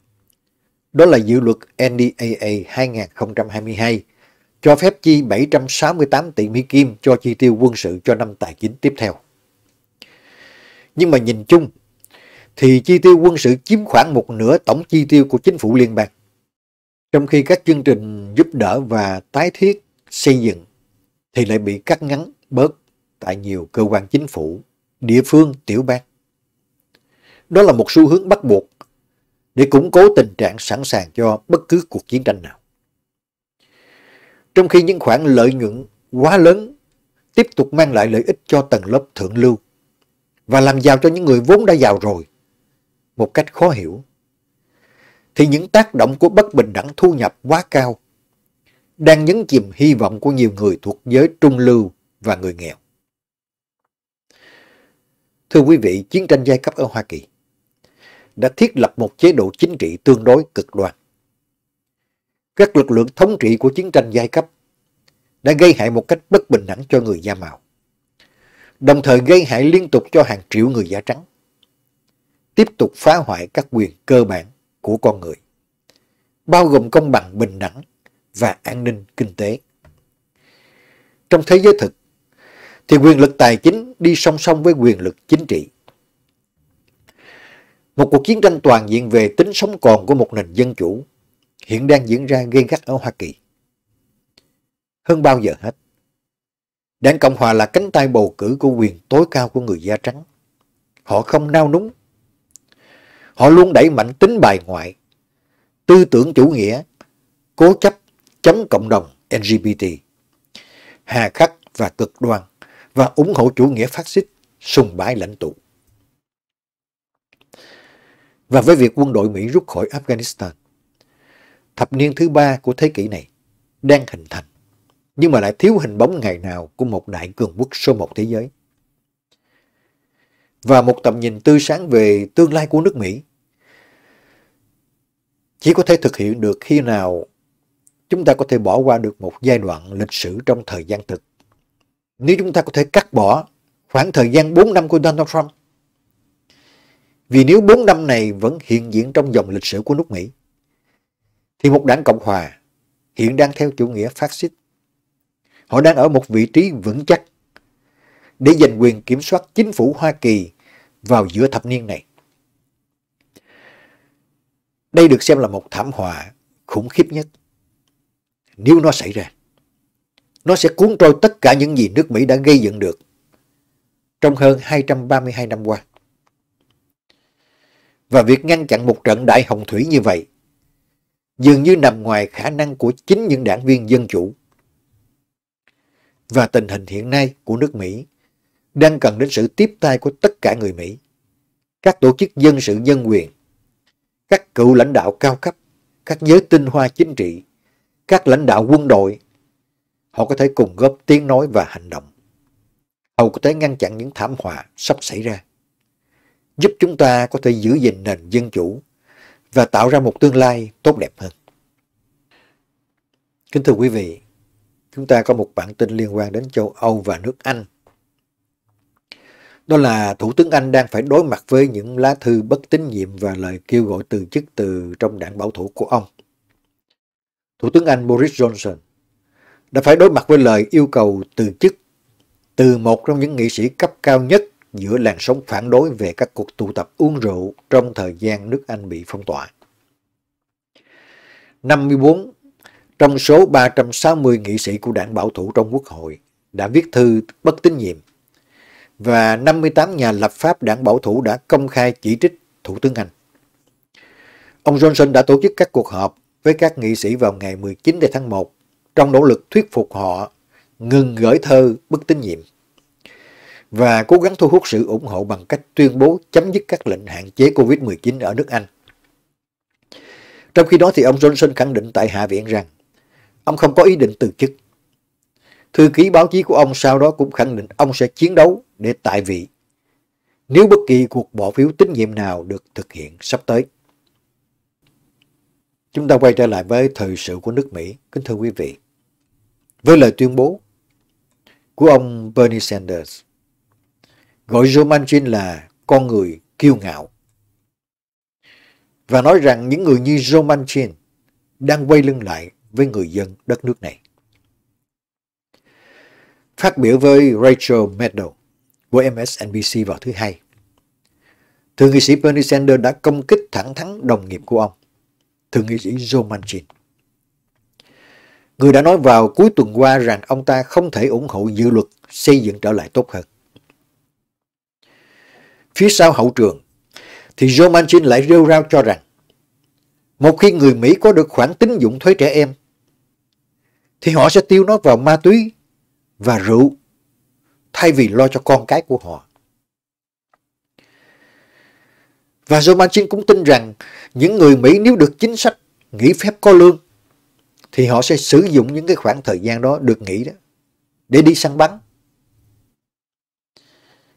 đó là dự luật NDAA 2022 cho phép chi 768 tỷ Mỹ Kim cho chi tiêu quân sự cho năm tài chính tiếp theo nhưng mà nhìn chung thì chi tiêu quân sự chiếm khoảng một nửa tổng chi tiêu của chính phủ liên bang. Trong khi các chương trình giúp đỡ và tái thiết xây dựng thì lại bị cắt ngắn bớt tại nhiều cơ quan chính phủ, địa phương, tiểu bang. Đó là một xu hướng bắt buộc để củng cố tình trạng sẵn sàng cho bất cứ cuộc chiến tranh nào. Trong khi những khoản lợi nhuận quá lớn tiếp tục mang lại lợi ích cho tầng lớp thượng lưu và làm giàu cho những người vốn đã giàu rồi. Một cách khó hiểu. Thì những tác động của bất bình đẳng thu nhập quá cao đang nhấn chìm hy vọng của nhiều người thuộc giới trung lưu và người nghèo. Thưa quý vị, chiến tranh giai cấp ở Hoa Kỳ đã thiết lập một chế độ chính trị tương đối cực đoan. Các lực lượng thống trị của chiến tranh giai cấp đã gây hại một cách bất bình đẳng cho người da màu đồng thời gây hại liên tục cho hàng triệu người da trắng. Tiếp tục phá hoại các quyền cơ bản của con người, bao gồm công bằng bình đẳng và an ninh kinh tế. Trong thế giới thực, thì quyền lực tài chính đi song song với quyền lực chính trị. Một cuộc chiến tranh toàn diện về tính sống còn của một nền dân chủ hiện đang diễn ra gây gắt ở Hoa Kỳ. Hơn bao giờ hết. Đảng Cộng Hòa là cánh tay bầu cử của quyền tối cao của người da trắng. Họ không nao núng. Họ luôn đẩy mạnh tính bài ngoại, tư tưởng chủ nghĩa, cố chấp, chống cộng đồng LGBT, hà khắc và cực đoan và ủng hộ chủ nghĩa phát xít, sùng bái lãnh tụ. Và với việc quân đội Mỹ rút khỏi Afghanistan, thập niên thứ ba của thế kỷ này đang hình thành nhưng mà lại thiếu hình bóng ngày nào của một đại cường quốc số một thế giới. Và một tầm nhìn tươi sáng về tương lai của nước Mỹ. Chỉ có thể thực hiện được khi nào chúng ta có thể bỏ qua được một giai đoạn lịch sử trong thời gian thực. Nếu chúng ta có thể cắt bỏ khoảng thời gian 4 năm của Donald Trump, vì nếu 4 năm này vẫn hiện diện trong dòng lịch sử của nước Mỹ, thì một đảng Cộng Hòa hiện đang theo chủ nghĩa phát xít Họ đang ở một vị trí vững chắc để giành quyền kiểm soát chính phủ Hoa Kỳ vào giữa thập niên này. Đây được xem là một thảm họa khủng khiếp nhất. Nếu nó xảy ra, nó sẽ cuốn trôi tất cả những gì nước Mỹ đã gây dựng được trong hơn 232 năm qua. Và việc ngăn chặn một trận đại hồng thủy như vậy dường như nằm ngoài khả năng của chính những đảng viên dân chủ và tình hình hiện nay của nước Mỹ đang cần đến sự tiếp tay của tất cả người Mỹ, các tổ chức dân sự nhân quyền, các cựu lãnh đạo cao cấp, các giới tinh hoa chính trị, các lãnh đạo quân đội. Họ có thể cùng góp tiếng nói và hành động. Họ có thể ngăn chặn những thảm họa sắp xảy ra, giúp chúng ta có thể giữ gìn nền dân chủ và tạo ra một tương lai tốt đẹp hơn. Kính thưa quý vị, chúng ta có một bản tin liên quan đến châu Âu và nước Anh. Đó là Thủ tướng Anh đang phải đối mặt với những lá thư bất tín nhiệm và lời kêu gọi từ chức từ trong đảng bảo thủ của ông. Thủ tướng Anh Boris Johnson đã phải đối mặt với lời yêu cầu từ chức từ một trong những nghị sĩ cấp cao nhất giữa làn sóng phản đối về các cuộc tụ tập uống rượu trong thời gian nước Anh bị phong tỏa. 54 trong số 360 nghị sĩ của đảng bảo thủ trong quốc hội đã viết thư bất tín nhiệm và 58 nhà lập pháp đảng bảo thủ đã công khai chỉ trích Thủ tướng Anh. Ông Johnson đã tổ chức các cuộc họp với các nghị sĩ vào ngày 19 tháng 1 trong nỗ lực thuyết phục họ ngừng gửi thơ bất tín nhiệm và cố gắng thu hút sự ủng hộ bằng cách tuyên bố chấm dứt các lệnh hạn chế COVID-19 ở nước Anh. Trong khi đó thì ông Johnson khẳng định tại Hạ viện rằng ông không có ý định từ chức. Thư ký báo chí của ông sau đó cũng khẳng định ông sẽ chiến đấu để tại vị nếu bất kỳ cuộc bỏ phiếu tín nhiệm nào được thực hiện sắp tới. Chúng ta quay trở lại với thời sự của nước Mỹ, kính thưa quý vị. Với lời tuyên bố của ông Bernie Sanders, gọi Joe Manchin là con người kiêu ngạo và nói rằng những người như Joe Manchin đang quay lưng lại với người dân đất nước này. Phát biểu với Rachel Maddow của MSNBC vào thứ Hai, Thượng nghị sĩ Bernie Sanders đã công kích thẳng thắn đồng nghiệp của ông, Thượng nghị sĩ Joe Manchin. Người đã nói vào cuối tuần qua rằng ông ta không thể ủng hộ dự luật xây dựng trở lại tốt hơn. Phía sau hậu trường, thì Joe Manchin lại rêu rao cho rằng một khi người Mỹ có được khoản tín dụng thuế trẻ em, thì họ sẽ tiêu nó vào ma túy và rượu, thay vì lo cho con cái của họ. Và Romanchin cũng tin rằng những người Mỹ nếu được chính sách nghỉ phép có lương, thì họ sẽ sử dụng những cái khoảng thời gian đó được nghỉ đó để đi săn bắn.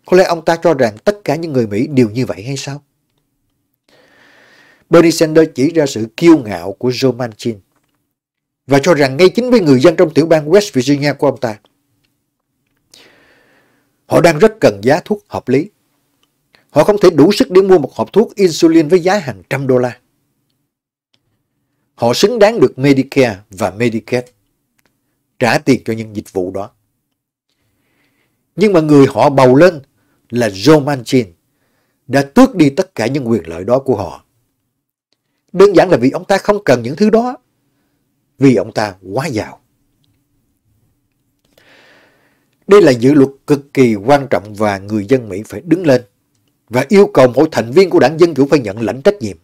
Có lẽ ông ta cho rằng tất cả những người Mỹ đều như vậy hay sao? Bernie Sanders chỉ ra sự kiêu ngạo của Joe Manchin và cho rằng ngay chính với người dân trong tiểu bang West Virginia của ông ta. Họ đang rất cần giá thuốc hợp lý. Họ không thể đủ sức để mua một hộp thuốc insulin với giá hàng trăm đô la. Họ xứng đáng được Medicare và Medicaid trả tiền cho những dịch vụ đó. Nhưng mà người họ bầu lên là Joe Manchin đã tước đi tất cả những quyền lợi đó của họ Đơn giản là vì ông ta không cần những thứ đó. Vì ông ta quá giàu. Đây là dự luật cực kỳ quan trọng và người dân Mỹ phải đứng lên và yêu cầu mỗi thành viên của đảng Dân Chủ phải nhận lãnh trách nhiệm.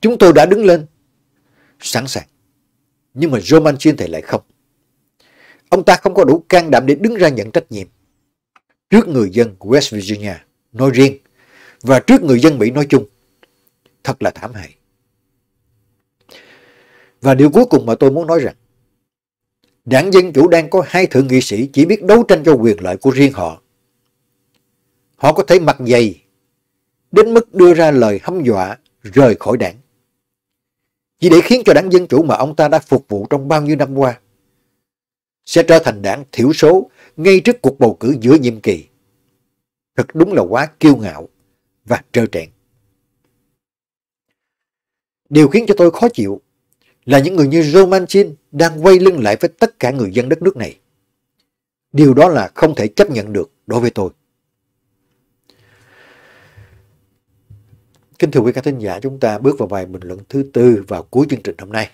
Chúng tôi đã đứng lên, sẵn sàng. Nhưng mà Joe Manchin thì lại không. Ông ta không có đủ can đảm để đứng ra nhận trách nhiệm trước người dân West Virginia nói riêng và trước người dân Mỹ nói chung. Thật là thảm hại. Và điều cuối cùng mà tôi muốn nói rằng, đảng Dân Chủ đang có hai thượng nghị sĩ chỉ biết đấu tranh cho quyền lợi của riêng họ. Họ có thể mặt dày, đến mức đưa ra lời hâm dọa rời khỏi đảng. Chỉ để khiến cho đảng Dân Chủ mà ông ta đã phục vụ trong bao nhiêu năm qua sẽ trở thành đảng thiểu số ngay trước cuộc bầu cử giữa nhiệm kỳ. Thật đúng là quá kiêu ngạo và trơ trẽn. Điều khiến cho tôi khó chịu là những người như Roman đang quay lưng lại với tất cả người dân đất nước này. Điều đó là không thể chấp nhận được đối với tôi. Kính thưa quý khán thính giả, chúng ta bước vào bài bình luận thứ tư vào cuối chương trình hôm nay.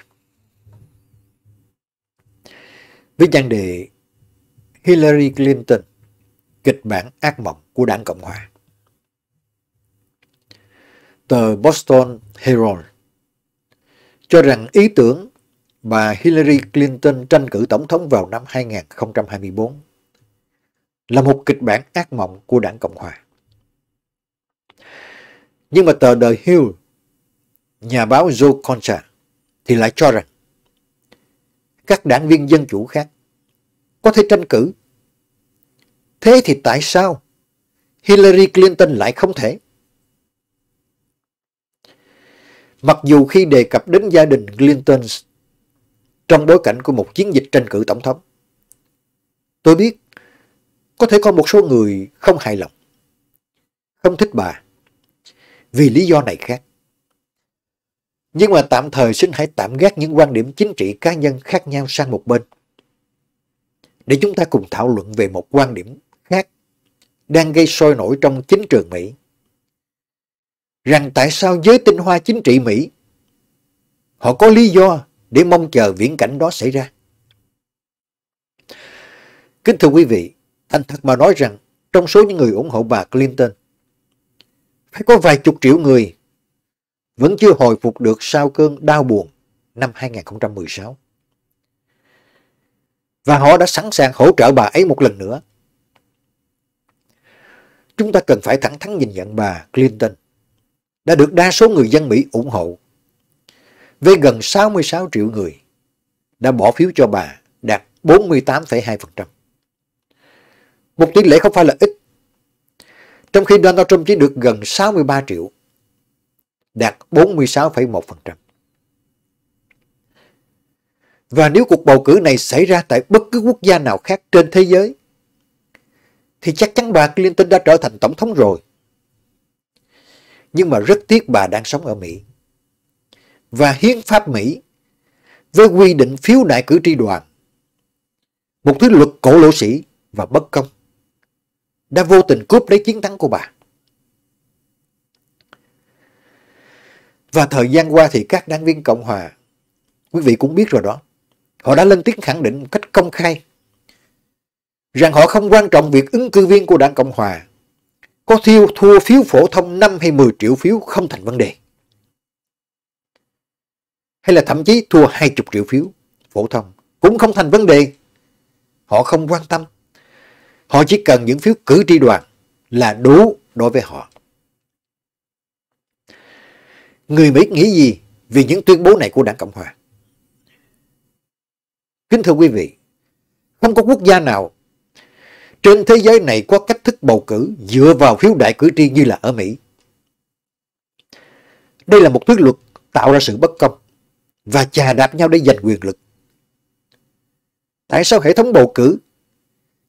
Với trang đề Hillary Clinton, kịch bản ác mộng của đảng Cộng Hòa. Tờ Boston Herald cho rằng ý tưởng bà Hillary Clinton tranh cử tổng thống vào năm 2024 là một kịch bản ác mộng của đảng Cộng Hòa. Nhưng mà tờ The Hill, nhà báo Joe Concha, thì lại cho rằng các đảng viên dân chủ khác có thể tranh cử. Thế thì tại sao Hillary Clinton lại không thể? mặc dù khi đề cập đến gia đình Clinton trong bối cảnh của một chiến dịch tranh cử tổng thống. Tôi biết có thể có một số người không hài lòng, không thích bà, vì lý do này khác. Nhưng mà tạm thời xin hãy tạm gác những quan điểm chính trị cá nhân khác nhau sang một bên. Để chúng ta cùng thảo luận về một quan điểm khác đang gây sôi nổi trong chính trường Mỹ rằng tại sao giới tinh hoa chính trị Mỹ họ có lý do để mong chờ viễn cảnh đó xảy ra. Kính thưa quý vị, anh thật mà nói rằng trong số những người ủng hộ bà Clinton, phải có vài chục triệu người vẫn chưa hồi phục được sau cơn đau buồn năm 2016. Và họ đã sẵn sàng hỗ trợ bà ấy một lần nữa. Chúng ta cần phải thẳng thắn nhìn nhận bà Clinton đã được đa số người dân Mỹ ủng hộ. Với gần 66 triệu người đã bỏ phiếu cho bà đạt 48,2%. Một tỷ lệ không phải là ít. Trong khi Donald Trump chỉ được gần 63 triệu, đạt 46,1%. Và nếu cuộc bầu cử này xảy ra tại bất cứ quốc gia nào khác trên thế giới, thì chắc chắn bà Clinton đã trở thành tổng thống rồi nhưng mà rất tiếc bà đang sống ở Mỹ. Và hiến pháp Mỹ với quy định phiếu đại cử tri đoàn, một thứ luật cổ lỗ sĩ và bất công đã vô tình cướp lấy chiến thắng của bà. Và thời gian qua thì các đảng viên Cộng Hòa, quý vị cũng biết rồi đó, họ đã lên tiếng khẳng định một cách công khai rằng họ không quan trọng việc ứng cử viên của đảng Cộng Hòa có thiêu thua phiếu phổ thông 5 hay 10 triệu phiếu không thành vấn đề. Hay là thậm chí thua 20 triệu phiếu phổ thông cũng không thành vấn đề. Họ không quan tâm. Họ chỉ cần những phiếu cử tri đoàn là đủ đối với họ. Người Mỹ nghĩ gì vì những tuyên bố này của đảng Cộng Hòa? Kính thưa quý vị, không có quốc gia nào trên thế giới này có cách thức bầu cử dựa vào phiếu đại cử tri như là ở Mỹ. Đây là một thứ luật tạo ra sự bất công và chà đạp nhau để giành quyền lực. Tại sao hệ thống bầu cử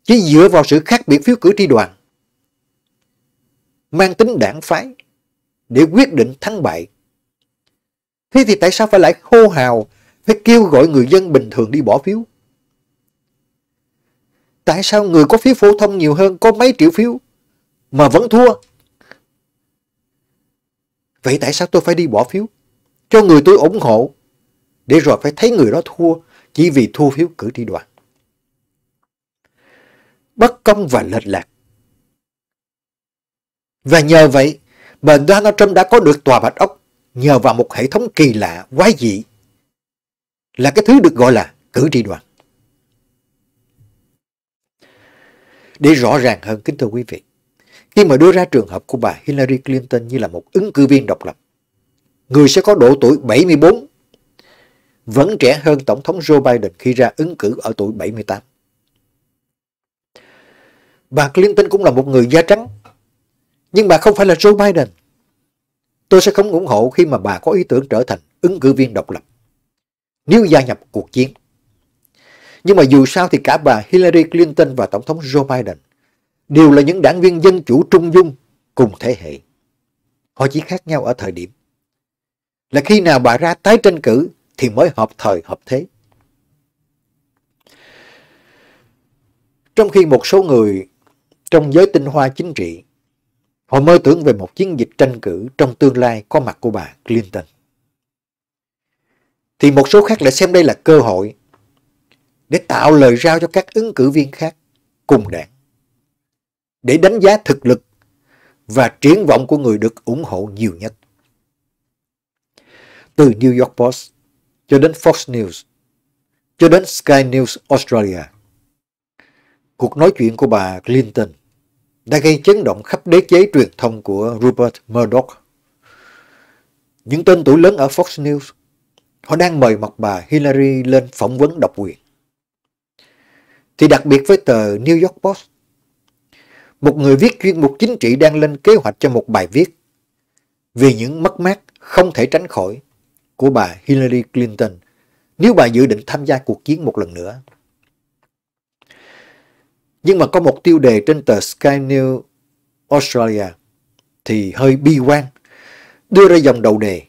chỉ dựa vào sự khác biệt phiếu cử tri đoàn mang tính đảng phái để quyết định thắng bại? Thế thì tại sao phải lại hô hào phải kêu gọi người dân bình thường đi bỏ phiếu? Tại sao người có phiếu phổ thông nhiều hơn có mấy triệu phiếu mà vẫn thua? Vậy tại sao tôi phải đi bỏ phiếu? Cho người tôi ủng hộ để rồi phải thấy người đó thua chỉ vì thua phiếu cử tri đoàn. Bất công và lệch lạc. Và nhờ vậy, mà Donald Trump đã có được tòa bạch ốc nhờ vào một hệ thống kỳ lạ, quái dị, là cái thứ được gọi là cử tri đoàn. để rõ ràng hơn kính thưa quý vị. Khi mà đưa ra trường hợp của bà Hillary Clinton như là một ứng cử viên độc lập, người sẽ có độ tuổi 74, vẫn trẻ hơn Tổng thống Joe Biden khi ra ứng cử ở tuổi 78. Bà Clinton cũng là một người da trắng, nhưng bà không phải là Joe Biden. Tôi sẽ không ủng hộ khi mà bà có ý tưởng trở thành ứng cử viên độc lập nếu gia nhập cuộc chiến. Nhưng mà dù sao thì cả bà Hillary Clinton và Tổng thống Joe Biden đều là những đảng viên dân chủ trung dung cùng thế hệ. Họ chỉ khác nhau ở thời điểm. Là khi nào bà ra tái tranh cử thì mới hợp thời hợp thế. Trong khi một số người trong giới tinh hoa chính trị Họ mơ tưởng về một chiến dịch tranh cử trong tương lai có mặt của bà Clinton. Thì một số khác lại xem đây là cơ hội để tạo lời rao cho các ứng cử viên khác cùng đảng. Để đánh giá thực lực và triển vọng của người được ủng hộ nhiều nhất. Từ New York Post cho đến Fox News, cho đến Sky News Australia, cuộc nói chuyện của bà Clinton đã gây chấn động khắp đế chế truyền thông của Rupert Murdoch. Những tên tuổi lớn ở Fox News, họ đang mời mặt bà Hillary lên phỏng vấn độc quyền thì đặc biệt với tờ New York Post. Một người viết chuyên mục chính trị đang lên kế hoạch cho một bài viết về những mất mát không thể tránh khỏi của bà Hillary Clinton nếu bà dự định tham gia cuộc chiến một lần nữa. Nhưng mà có một tiêu đề trên tờ Sky News Australia thì hơi bi quan, đưa ra dòng đầu đề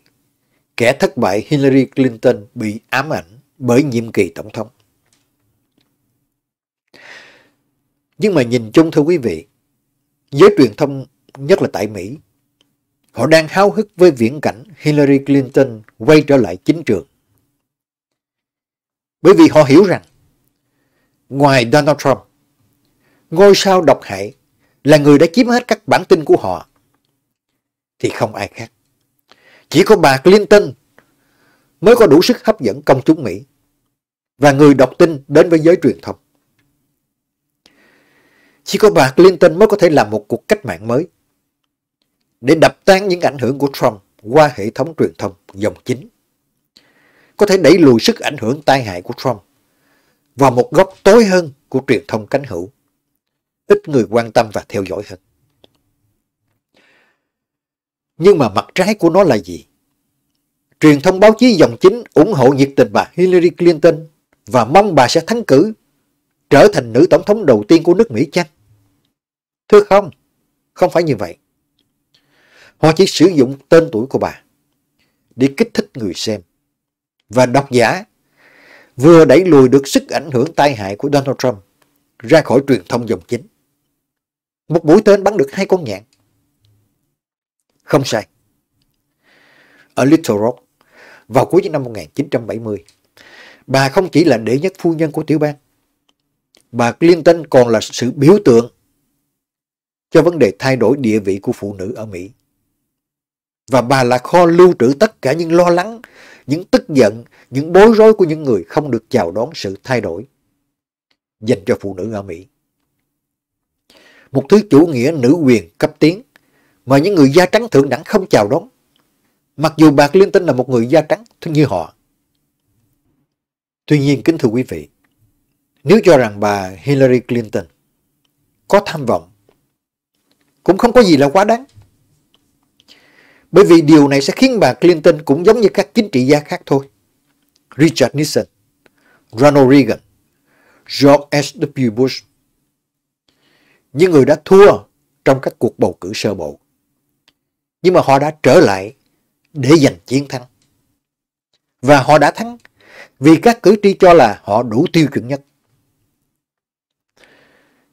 Kẻ thất bại Hillary Clinton bị ám ảnh bởi nhiệm kỳ tổng thống. Nhưng mà nhìn chung thưa quý vị, giới truyền thông nhất là tại Mỹ, họ đang háo hức với viễn cảnh Hillary Clinton quay trở lại chính trường. Bởi vì họ hiểu rằng, ngoài Donald Trump, ngôi sao độc hại là người đã chiếm hết các bản tin của họ, thì không ai khác. Chỉ có bà Clinton mới có đủ sức hấp dẫn công chúng Mỹ và người đọc tin đến với giới truyền thông. Chỉ có bà Clinton mới có thể làm một cuộc cách mạng mới để đập tan những ảnh hưởng của Trump qua hệ thống truyền thông dòng chính. Có thể đẩy lùi sức ảnh hưởng tai hại của Trump vào một góc tối hơn của truyền thông cánh hữu, ít người quan tâm và theo dõi hơn. Nhưng mà mặt trái của nó là gì? Truyền thông báo chí dòng chính ủng hộ nhiệt tình bà Hillary Clinton và mong bà sẽ thắng cử, trở thành nữ tổng thống đầu tiên của nước Mỹ chăng? Thưa không, không phải như vậy. Họ chỉ sử dụng tên tuổi của bà để kích thích người xem. Và độc giả vừa đẩy lùi được sức ảnh hưởng tai hại của Donald Trump ra khỏi truyền thông dòng chính. Một mũi tên bắn được hai con nhạn. Không sai. Ở Little Rock, vào cuối những năm 1970, bà không chỉ là đệ nhất phu nhân của tiểu bang, bà Clinton còn là sự biểu tượng cho vấn đề thay đổi địa vị của phụ nữ ở Mỹ. Và bà là kho lưu trữ tất cả những lo lắng, những tức giận, những bối rối của những người không được chào đón sự thay đổi dành cho phụ nữ ở Mỹ. Một thứ chủ nghĩa nữ quyền cấp tiến mà những người da trắng thượng đẳng không chào đón. Mặc dù bà Clinton là một người da trắng như họ. Tuy nhiên, kính thưa quý vị, nếu cho rằng bà Hillary Clinton có tham vọng cũng không có gì là quá đáng. Bởi vì điều này sẽ khiến bà Clinton cũng giống như các chính trị gia khác thôi. Richard Nixon, Ronald Reagan, George S.W. Bush. Những người đã thua trong các cuộc bầu cử sơ bộ. Nhưng mà họ đã trở lại để giành chiến thắng. Và họ đã thắng vì các cử tri cho là họ đủ tiêu chuẩn nhất.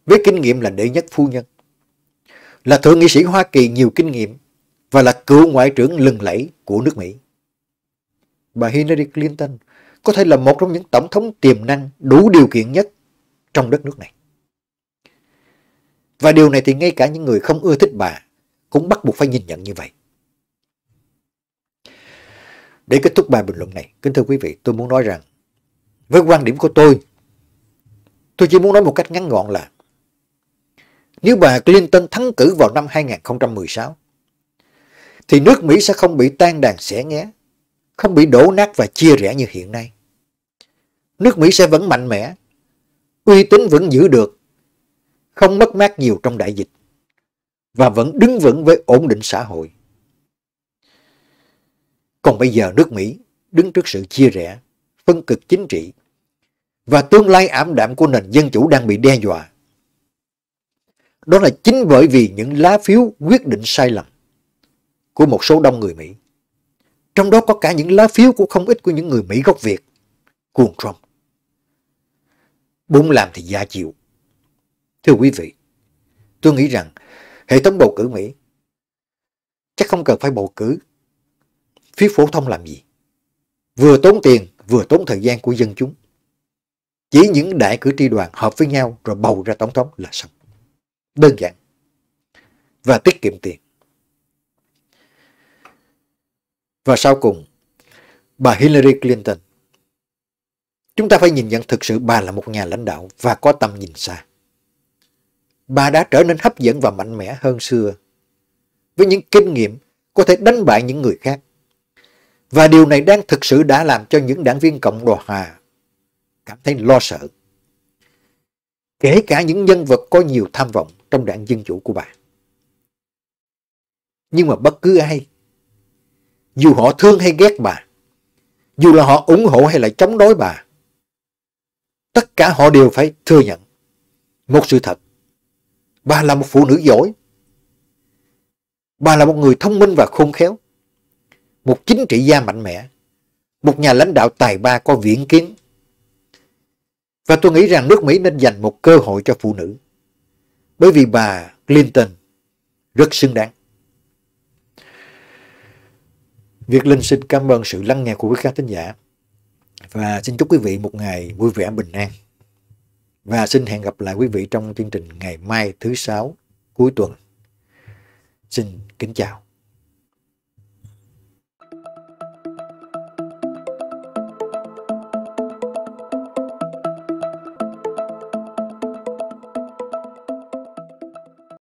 Với kinh nghiệm là đệ nhất phu nhân, là thượng nghị sĩ Hoa Kỳ nhiều kinh nghiệm và là cựu ngoại trưởng lừng lẫy của nước Mỹ. Bà Hillary Clinton có thể là một trong những tổng thống tiềm năng đủ điều kiện nhất trong đất nước này. Và điều này thì ngay cả những người không ưa thích bà cũng bắt buộc phải nhìn nhận như vậy. Để kết thúc bài bình luận này, kính thưa quý vị, tôi muốn nói rằng với quan điểm của tôi, tôi chỉ muốn nói một cách ngắn gọn là nếu bà Clinton thắng cử vào năm 2016, thì nước Mỹ sẽ không bị tan đàn xẻ nghé, không bị đổ nát và chia rẽ như hiện nay. Nước Mỹ sẽ vẫn mạnh mẽ, uy tín vẫn giữ được, không mất mát nhiều trong đại dịch, và vẫn đứng vững với ổn định xã hội. Còn bây giờ nước Mỹ đứng trước sự chia rẽ, phân cực chính trị, và tương lai ảm đạm của nền dân chủ đang bị đe dọa đó là chính bởi vì những lá phiếu quyết định sai lầm của một số đông người Mỹ. Trong đó có cả những lá phiếu của không ít của những người Mỹ gốc Việt, cuồng Trump. Bốn làm thì giả chịu. Thưa quý vị, tôi nghĩ rằng hệ thống bầu cử Mỹ chắc không cần phải bầu cử phiếu phổ thông làm gì. Vừa tốn tiền, vừa tốn thời gian của dân chúng. Chỉ những đại cử tri đoàn hợp với nhau rồi bầu ra tổng thống là xong đơn giản và tiết kiệm tiền. Và sau cùng, bà Hillary Clinton. Chúng ta phải nhìn nhận thực sự bà là một nhà lãnh đạo và có tầm nhìn xa. Bà đã trở nên hấp dẫn và mạnh mẽ hơn xưa với những kinh nghiệm có thể đánh bại những người khác. Và điều này đang thực sự đã làm cho những đảng viên Cộng đoàn Hà cảm thấy lo sợ. Kể cả những nhân vật có nhiều tham vọng trong đảng Dân Chủ của bà. Nhưng mà bất cứ ai, dù họ thương hay ghét bà, dù là họ ủng hộ hay là chống đối bà, tất cả họ đều phải thừa nhận một sự thật. Bà là một phụ nữ giỏi. Bà là một người thông minh và khôn khéo. Một chính trị gia mạnh mẽ. Một nhà lãnh đạo tài ba có viễn kiến. Và tôi nghĩ rằng nước Mỹ nên dành một cơ hội cho phụ nữ bởi vì bà Clinton rất xứng đáng. Việt Linh xin cảm ơn sự lắng nghe của quý khán thính giả và xin chúc quý vị một ngày vui vẻ bình an. Và xin hẹn gặp lại quý vị trong chương trình ngày mai thứ sáu cuối tuần. Xin kính chào.